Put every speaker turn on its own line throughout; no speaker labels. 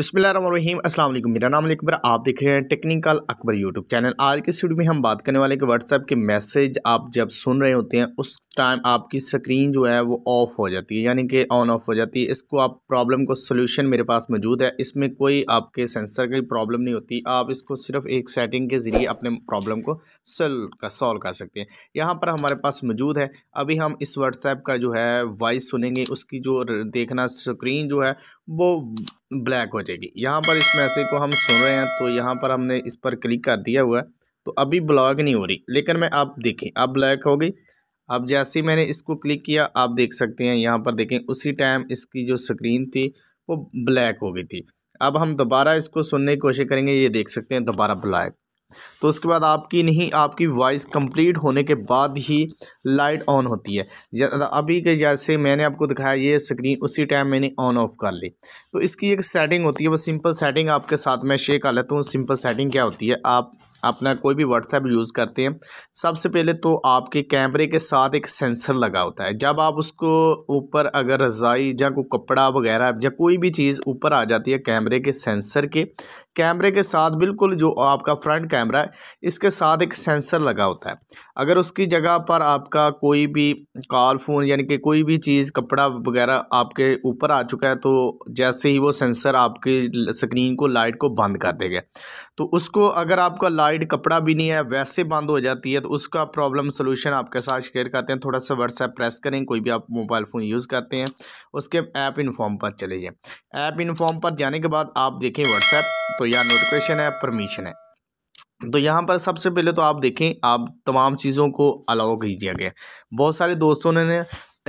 बसमीम असल मेरा नाम अकबर आप देख रहे हैं टेक्निकल अकबर यूट्यूब चैनल आज के वीडियो में हम बात करने वाले कि व्हाट्सएप के मैसेज आप जब सुन रहे होते हैं उस टाइम आपकी स्क्रीन जो है वो ऑफ़ हो जाती है यानी कि ऑन ऑफ हो जाती है इसको आप प्रॉब्लम को सोल्यूशन मेरे पास मौजूद है इसमें कोई आपके सेंसर की प्रॉब्लम नहीं होती आप इसको सिर्फ एक सेटिंग के ज़रिए अपने प्रॉब्लम को सॉल्व कर सॉल्व कर सकते हैं यहाँ पर हमारे पास मौजूद है अभी हम इस व्हाट्सएप का जो है वॉइस सुनेंगे उसकी जो देखना स्क्रीन जो है वो ब्लैक हो जाएगी यहाँ पर इस मैसेज को हम सुन रहे हैं तो यहाँ पर हमने इस पर क्लिक कर दिया हुआ है तो अभी ब्लॉक नहीं हो रही लेकिन मैं आप देखें अब ब्लैक हो गई अब जैसे ही मैंने इसको क्लिक किया आप देख सकते हैं यहाँ पर देखें उसी टाइम इसकी जो स्क्रीन थी वो ब्लैक हो गई थी अब हम दोबारा इसको सुनने की कोशिश करेंगे ये देख सकते हैं दोबारा ब्लैक तो उसके बाद आपकी नहीं आपकी वॉइस कंप्लीट होने के बाद ही लाइट ऑन होती है अभी के जैसे मैंने आपको दिखाया ये स्क्रीन उसी टाइम मैंने ऑन ऑफ कर ली तो इसकी एक सेटिंग होती है वो सिंपल सेटिंग आपके साथ मैं शेयर कर लेता हूँ सिंपल सेटिंग क्या होती है आप अपना कोई भी व्हाट्सएप यूज़ करते हैं सबसे पहले तो आपके कैमरे के साथ एक सेंसर लगा होता है जब आप उसको ऊपर अगर रज़ाई या कोई कपड़ा वगैरह या कोई भी चीज़ ऊपर आ जाती है कैमरे के सेंसर के कैमरे के साथ बिल्कुल जो आपका फ्रंट कैमरा है इसके साथ एक सेंसर लगा होता है अगर उसकी जगह पर आपका कोई भी कॉल फ़ोन यानी कि कोई भी चीज़ कपड़ा वगैरह आपके ऊपर आ चुका है तो जैसे ही वो सेंसर आपकी स्क्रीन को लाइट को बंद कर देगा तो उसको अगर आपका लाइट कपड़ा भी नहीं है वैसे बंद हो जाती है तो उसका प्रॉब्लम सोल्यूशन आपके साथ शेयर करते हैं थोड़ा सा व्हाट्सएप प्रेस करें कोई भी आप मोबाइल फ़ोन यूज़ करते हैं उसके ऐप इनफॉर्म पर चले जाएँ ऐप इनफॉर्म पर जाने के बाद आप देखें व्हाट्सएप तो यहाँ नोटिफिकेशन है परमिशन है तो यहाँ पर सबसे पहले तो आप देखें आप तमाम चीज़ों को अलाउ कीजिए गया बहुत सारे दोस्तों ने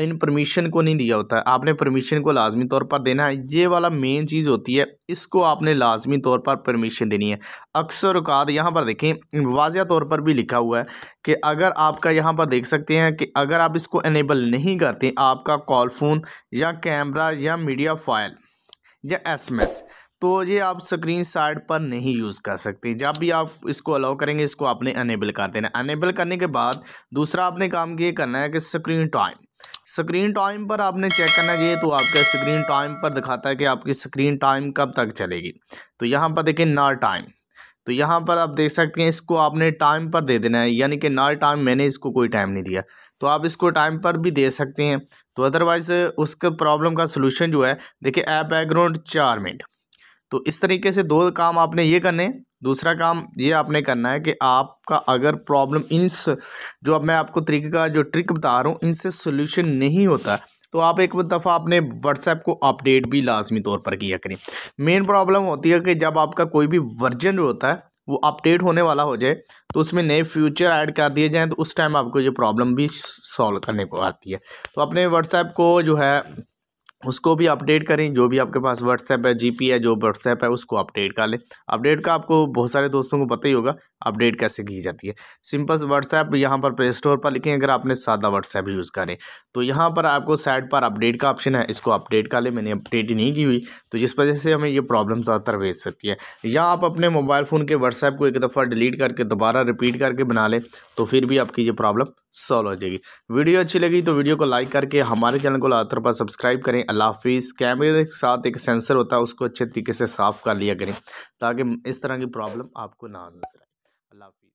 इन परमिशन को नहीं दिया होता है आपने परमिशन को लाजमी तौर पर देना है ये वाला मेन चीज़ होती है इसको आपने लाजमी तौर पर परमिशन देनी है अक्सर अवकात यहाँ पर देखें वाजिया तौर पर भी लिखा हुआ है कि अगर आपका यहाँ पर देख सकते हैं कि अगर आप इसको इनेबल नहीं करते आपका कॉल फोन या कैमरा या मीडिया फाइल या एस तो ये आप स्क्रीन साइड पर नहीं यूज़ कर सकते जब भी आप इसको अलाउ करेंगे इसको आपने अनेबल कर देना अनेबल करने के बाद दूसरा आपने काम ये करना है कि स्क्रीन टाइम स्क्रीन टाइम पर आपने चेक करना चाहिए तो आपका स्क्रीन टाइम पर दिखाता है कि आपकी स्क्रीन टाइम कब तक चलेगी तो यहाँ पर देखिए ना टाइम तो यहाँ पर आप देख सकते हैं इसको आपने टाइम पर दे देना है यानी कि ना टाइम मैंने इसको कोई टाइम नहीं दिया तो आप इसको टाइम पर भी दे सकते हैं तो अदरवाइज़ उसके प्रॉब्लम का सोल्यूशन जो है देखिए ऐप बैकग्राउंड चार मिनट तो इस तरीके से दो काम आपने ये करने दूसरा काम ये आपने करना है कि आपका अगर प्रॉब्लम इन जो अब मैं आपको तरीके का जो ट्रिक बता रहा हूँ इनसे सोल्यूशन नहीं होता तो आप एक दफ़ा आपने व्हाट्सएप को अपडेट भी लाजमी तौर पर किया करें मेन प्रॉब्लम होती है कि जब आपका कोई भी वर्जन होता है वो अपडेट होने वाला हो जाए तो उसमें नए फ्यूचर ऐड कर दिए जाएँ तो उस टाइम आपको ये प्रॉब्लम भी सॉल्व करने को आती है तो अपने व्हाट्सएप को जो है उसको भी अपडेट करें जो भी आपके पास व्हाट्सएप है जीपी है जो व्हाट्सएप है उसको अपडेट कर लें अपडेट का आपको बहुत सारे दोस्तों को पता ही होगा अपडेट कैसे की जाती है सिंपल व्हाट्सएप यहाँ पर प्ले स्टोर पर लिखें अगर आपने सादा व्हाट्सएप यूज़ करें तो यहाँ पर आपको साइड पर अपडेट का ऑप्शन है इसको अपडेट कर लें मैंने अपडेट नहीं की हुई तो जिस वजह से हमें ये प्रॉब्लम ज़्यादातर भेज सकती है या आप अपने मोबाइल फ़ोन के व्हाट्सएप को एक दफ़ा डिलीट करके दोबारा रिपीट करके बना लें तो फिर भी आपकी ये प्रॉब्लम सॉल्व हो जाएगी वीडियो अच्छी लगी तो वीडियो को लाइक करके हमारे चैनल को लगातार पर सब्सक्राइब करें अल्लाह हाफिज़ कैमरे के साथ एक सेंसर होता है उसको अच्छे तरीके से साफ़ कर लिया करें ताकि इस तरह की प्रॉब्लम आपको ना नजर आए अल्लाह हाफिज़